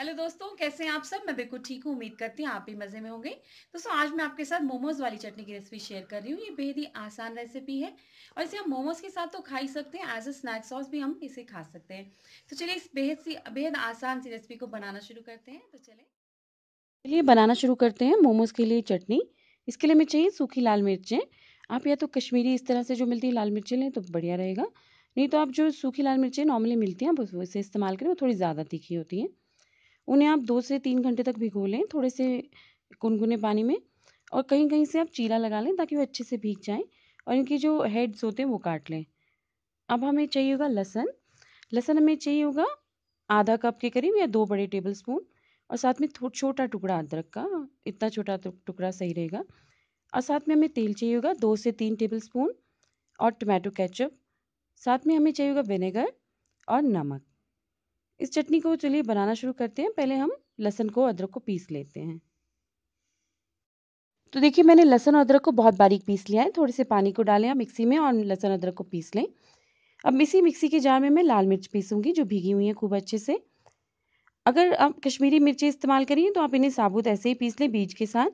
hello दोस्तों कैसे हैं आप सब मैं बिल्कुल ठीक हूँ उम्मीद करती हूँ आप भी मज़े में होंगे दोस्तों आज मैं आपके साथ मोमोज़ वाली चटनी की रेसिपी शेयर कर रही हूँ ये बेहद ही आसान रेसिपी है और इसे हम मोमोज़ के साथ तो खा ही सकते हैं एज अ स्नैक सॉस भी हम इसे खा सकते हैं तो चलिए इस बेहद सी बेहद आसान सी रेसिपी को बनाना शुरू करते हैं तो चले चलिए बनाना शुरू करते हैं मोमोज़ के लिए चटनी इसके लिए हमें चाहिए सूखी लाल मिर्चें आप या तो कश्मीरी इस तरह से जो मिलती है लाल मिर्चें लें तो बढ़िया रहेगा नहीं तो आप जो सूखी लाल मिर्चें नॉर्मली मिलती हैं आप उसे इस्तेमाल करें वो थोड़ी ज़्यादा तीखी होती हैं उन्हें आप दो से तीन घंटे तक भिगो लें थोड़े से गुनगुने पानी में और कहीं कहीं से आप चीरा लगा लें ताकि वो अच्छे से भीग जाएँ और इनके जो हेड्स होते हैं वो काट लें अब हमें चाहिए होगा लहसन लहसन हमें चाहिए होगा आधा कप के करीब या दो बड़े टेबल स्पून और साथ में छोटा टुकड़ा अदरक का इतना छोटा टुकड़ा सही रहेगा और साथ में हमें तेल चाहिए होगा दो से तीन टेबल स्पून और टमाटो केचप साथ में हमें चाहिए होगा विनेगर और नमक इस चटनी को चलिए बनाना शुरू करते हैं पहले हम लहसन को अदरक को पीस लेते हैं तो देखिए मैंने लहसन और अदरक को बहुत बारीक पीस लिया है थोड़े से पानी को डालें आप मिक्सी में और लहसन अदरक को पीस लें अब इसी मिक्सी के जार में मैं लाल मिर्च पीसूंगी जो भीगी हुई है खूब अच्छे से अगर आप कश्मीरी मिर्चें इस्तेमाल करिए तो आप इन्हें साबुत ऐसे ही पीस लें बीज के साथ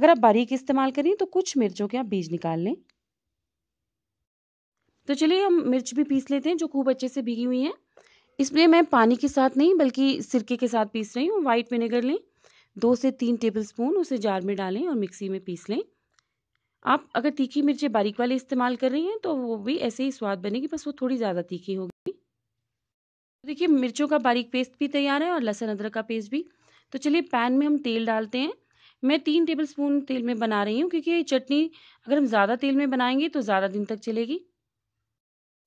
अगर आप बारीक इस्तेमाल करें तो कुछ मिर्चों के आप बीज निकाल लें तो चलिए हम मिर्च भी पीस लेते हैं जो खूब अच्छे से भीगी हुई हैं इसमें मैं पानी के साथ नहीं बल्कि सिरके के साथ पीस रही हूँ वाइट विनेगर लें दो से तीन टेबल स्पून उसे जार में डालें और मिक्सी में पीस लें आप अगर तीखी मिर्चें बारीक वाले इस्तेमाल कर रही हैं तो वो भी ऐसे ही स्वाद बनेगी बस वो थोड़ी ज़्यादा तीखी होगी देखिए मिर्चों का बारीक पेस्ट भी तैयार है और लहसुन अदरक का पेस्ट भी तो चलिए पैन में हम तेल डालते हैं मैं तीन टेबल स्पून तेल में बना रही हूँ क्योंकि ये चटनी अगर हम ज़्यादा तेल में बनाएंगे तो ज़्यादा दिन तक चलेगी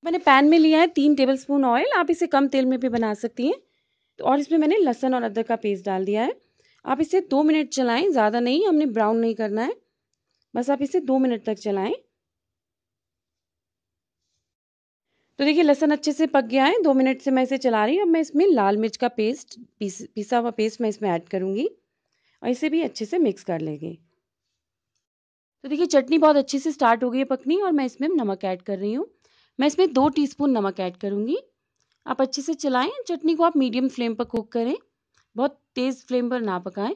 मैंने पैन में लिया है तीन टेबल स्पून ऑयल आप इसे कम तेल में भी बना सकती हैं तो और इसमें मैंने लहसन और अदरक का पेस्ट डाल दिया है आप इसे दो मिनट चलाएं ज़्यादा नहीं हमने ब्राउन नहीं करना है बस आप इसे दो मिनट तक चलाएं तो देखिए लहसन अच्छे से पक गया है दो मिनट से मैं इसे चला रही हूँ अब मैं इसमें लाल मिर्च का पेस्ट पीस पिसा हुआ पेस्ट मैं इसमें ऐड करूँगी और इसे भी अच्छे से मिक्स कर लेंगे तो देखिए चटनी बहुत अच्छे से स्टार्ट हो गई है पकनी और मैं इसमें नमक ऐड कर रही हूँ मैं इसमें दो टीस्पून नमक ऐड करूँगी आप अच्छे से चलाएं चटनी को आप मीडियम फ्लेम पर कुक करें बहुत तेज़ फ्लेम पर ना पकाएं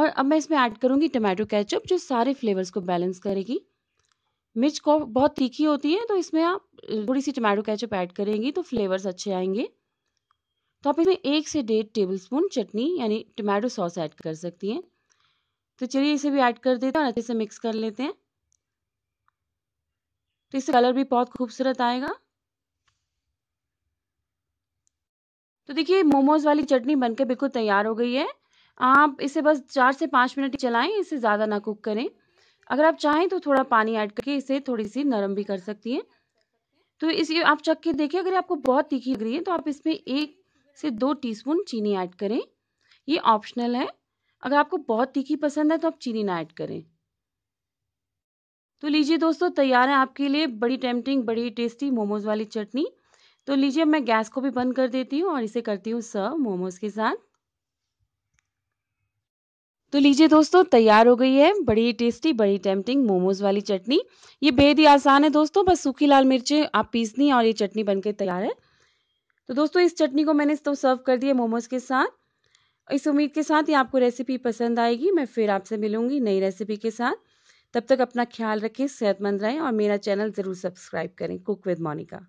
और अब मैं इसमें ऐड करूँगी टमाटो कैचअप जो सारे फ्लेवर्स को बैलेंस करेगी मिर्च को बहुत तीखी होती है तो इसमें आप थोड़ी सी टमाटो कैचअप ऐड करेंगी तो फ्लेवर्स अच्छे आएंगे तो आप इसमें एक से डेढ़ टेबल स्पून चटनी यानी टमाटो सॉस ऐड कर सकती हैं तो चलिए इसे भी ऐड कर देते हैं और अच्छे से मिक्स कर लेते हैं तो इससे कलर भी बहुत खूबसूरत आएगा तो देखिए मोमोज वाली चटनी बनके बिल्कुल तैयार हो गई है आप इसे बस चार से पाँच मिनट चलाएं इसे ज़्यादा ना कुक करें अगर आप चाहें तो थोड़ा पानी ऐड करके इसे थोड़ी सी नरम भी कर सकती हैं तो इसे आप चख के देखिए अगर आपको बहुत तीखी लग रही है तो आप इसमें एक से दो टीस्पून चीनी ऐड करें ये ऑप्शनल है अगर आपको बहुत तीखी पसंद है तो आप चीनी ना ऐड करें तो लीजिए दोस्तों तैयार है आपके लिए बड़ी टेम्पटिंग बड़ी टेस्टी मोमोज वाली चटनी तो लीजिए मैं गैस को भी बंद कर देती हूँ और इसे करती हूँ सर्व मोमोज के साथ तो लीजिए दोस्तों तैयार हो गई है बड़ी टेस्टी बड़ी टेम्पटिंग मोमोज वाली चटनी ये बेहद ही आसान है दोस्तों बस सूखी लाल मिर्चें आप पीसनी और ये चटनी बनके तैयार है तो दोस्तों इस चटनी को मैंने तो सर्व कर दिया मोमोज के साथ इस उम्मीद के साथ ये आपको रेसिपी पसंद आएगी मैं फिर आपसे मिलूंगी नई रेसिपी के साथ तब तक अपना ख्याल रखें सेहतमंद रहें और मेरा चैनल ज़रूर सब्सक्राइब करें कुक विद मोनिका